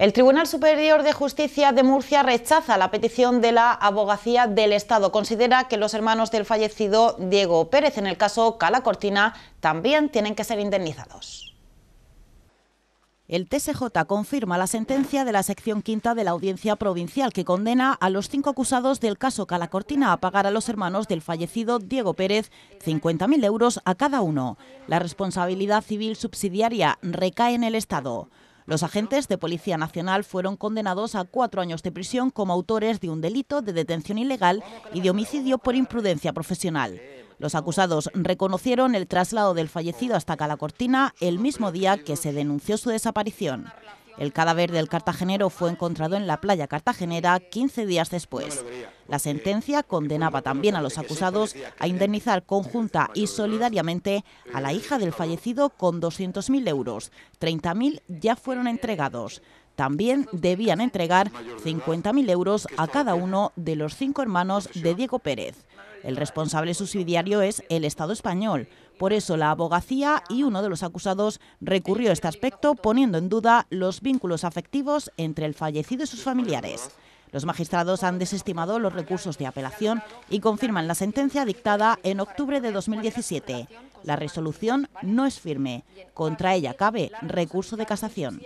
El Tribunal Superior de Justicia de Murcia rechaza la petición de la abogacía del Estado. Considera que los hermanos del fallecido Diego Pérez, en el caso Cala Cortina, también tienen que ser indemnizados. El TSJ confirma la sentencia de la sección quinta de la Audiencia Provincial que condena a los cinco acusados del caso Calacortina a pagar a los hermanos del fallecido Diego Pérez 50.000 euros a cada uno. La responsabilidad civil subsidiaria recae en el Estado. Los agentes de Policía Nacional fueron condenados a cuatro años de prisión como autores de un delito de detención ilegal y de homicidio por imprudencia profesional. Los acusados reconocieron el traslado del fallecido hasta Calacortina el mismo día que se denunció su desaparición. El cadáver del cartagenero fue encontrado en la playa cartagenera 15 días después. La sentencia condenaba también a los acusados a indemnizar conjunta y solidariamente eh, a la hija del fallecido con 200.000 euros. 30.000 ya fueron eh, entregados. Eh, también debían entregar 50.000 euros a cada uno de los cinco hermanos de Diego Pérez. El responsable subsidiario es el Estado español. Por eso la abogacía y uno de los acusados recurrió a este aspecto poniendo en duda los vínculos afectivos entre el fallecido y sus familiares. Los magistrados han desestimado los recursos de apelación y confirman la sentencia dictada en octubre de 2017. La resolución no es firme. Contra ella cabe recurso de casación.